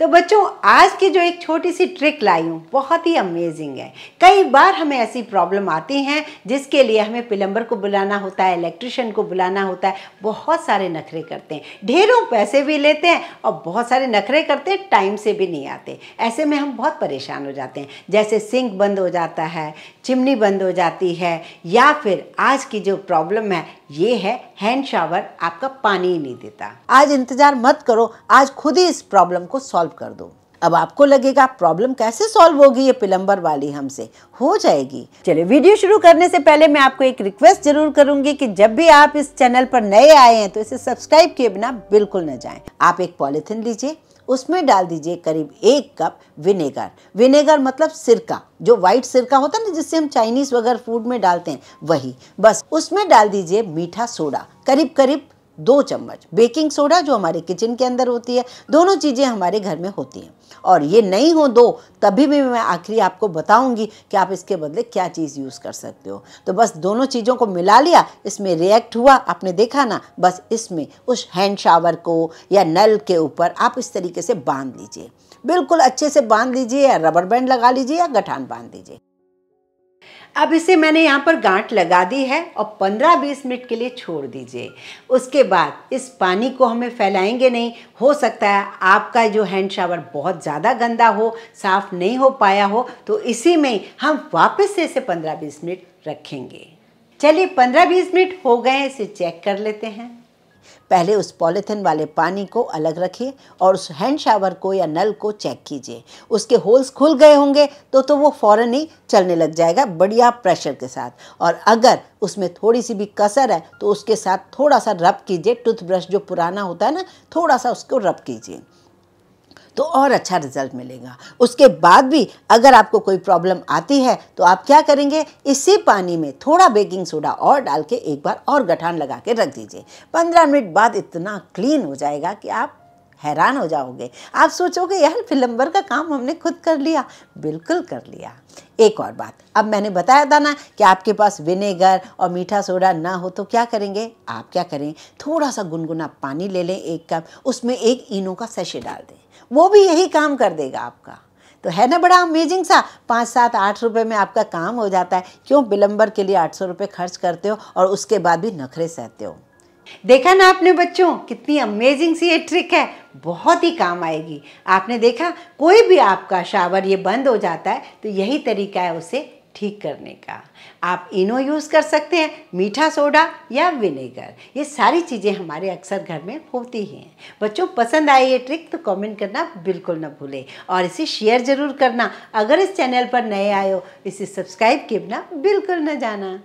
तो बच्चों आज की जो एक छोटी सी ट्रिक लाई हूँ बहुत ही अमेजिंग है कई बार हमें ऐसी प्रॉब्लम आती हैं जिसके लिए हमें प्लम्बर को बुलाना होता है इलेक्ट्रिशियन को बुलाना होता है बहुत सारे नखरे करते हैं ढेरों पैसे भी लेते हैं और बहुत सारे नखरे करते हैं टाइम से भी नहीं आते ऐसे में हम बहुत परेशान हो जाते हैं जैसे सिंक बंद हो जाता है चिमनी बंद हो जाती है या फिर आज की जो प्रॉब्लम है ये है हैंड शावर आपका पानी ही नहीं देता आज इंतजार मत करो आज खुद ही इस प्रॉब्लम को सॉल्व कर दो अब आपको लगेगा प्रॉब्लम कैसे सॉल्व होगी ये पिलंबर वाली हमसे हो जाएगी चलिए वीडियो शुरू करने से पहले मैं आपको एक रिक्वेस्ट जरूर करूंगी कि जब भी आप इस चैनल पर नए आए हैं तो इसे सब्सक्राइब किए बिना बिल्कुल न जाएं आप एक पॉलिथिन लीजिए उसमें डाल दीजिए करीब एक कप विनेगर विनेगर मतलब सिरका जो वाइट सिरका होता है ना जिससे हम चाइनीज़ वगैरह फूड में डालते हैं वही बस उसमें डाल दीजिए मीठा सोडा करीब करीब दो चम्मच बेकिंग सोडा जो हमारे किचन के अंदर होती है दोनों चीज़ें हमारे घर में होती हैं और ये नहीं हो दो तभी भी मैं आखिरी आपको बताऊंगी कि आप इसके बदले क्या चीज़ यूज़ कर सकते हो तो बस दोनों चीज़ों को मिला लिया इसमें रिएक्ट हुआ आपने देखा ना बस इसमें उस हैंड शावर को या नल के ऊपर आप इस तरीके से बांध लीजिए बिल्कुल अच्छे से बांध लीजिए या रबर बैंड लगा लीजिए या गठान बांध दीजिए अब इसे मैंने यहाँ पर गांठ लगा दी है और 15-20 मिनट के लिए छोड़ दीजिए उसके बाद इस पानी को हमें फैलाएंगे नहीं हो सकता है आपका जो हैंड शावर बहुत ज़्यादा गंदा हो साफ़ नहीं हो पाया हो तो इसी में हम वापस से इसे 15-20 मिनट रखेंगे चलिए 15-20 मिनट हो गए इसे चेक कर लेते हैं पहले उस पॉलीथिन वाले पानी को अलग रखिए और उस हैंड शावर को या नल को चेक कीजिए उसके होल्स खुल गए होंगे तो तो वो फ़ौरन ही चलने लग जाएगा बढ़िया प्रेशर के साथ और अगर उसमें थोड़ी सी भी कसर है तो उसके साथ थोड़ा सा रब कीजिए टूथब्रश जो पुराना होता है ना थोड़ा सा उसको रब कीजिए तो और अच्छा रिजल्ट मिलेगा उसके बाद भी अगर आपको कोई प्रॉब्लम आती है तो आप क्या करेंगे इसी पानी में थोड़ा बेकिंग सोडा और डाल के एक बार और गठान लगा के रख दीजिए पंद्रह मिनट बाद इतना क्लीन हो जाएगा कि आप हैरान हो जाओगे आप सोचोगे यार फिल्म्बर का काम हमने खुद कर लिया बिल्कुल कर लिया एक और बात अब मैंने बताया था ना कि आपके पास विनेगर और मीठा सोडा ना हो तो क्या करेंगे आप क्या करें थोड़ा सा गुनगुना पानी ले लें एक कप उसमें एक इनो का सेशे डाल दें वो भी यही काम कर देगा आपका तो है ना बड़ा अमेजिंग सा पाँच सात आठ रुपये में आपका काम हो जाता है क्यों विलंबर के लिए आठ सौ रुपये खर्च करते हो और उसके बाद भी नखरे सहते हो देखा ना आपने बच्चों कितनी अमेजिंग सी ये ट्रिक है बहुत ही काम आएगी आपने देखा कोई भी आपका शावर ये बंद हो जाता है तो यही तरीका है उसे ठीक करने का आप इनो यूज़ कर सकते हैं मीठा सोडा या विनेगर ये सारी चीज़ें हमारे अक्सर घर में होती हैं बच्चों पसंद आए ये ट्रिक तो कमेंट करना बिल्कुल ना भूले और इसे शेयर ज़रूर करना अगर इस चैनल पर नए आए हो इसे सब्सक्राइब के बिना बिल्कुल ना जाना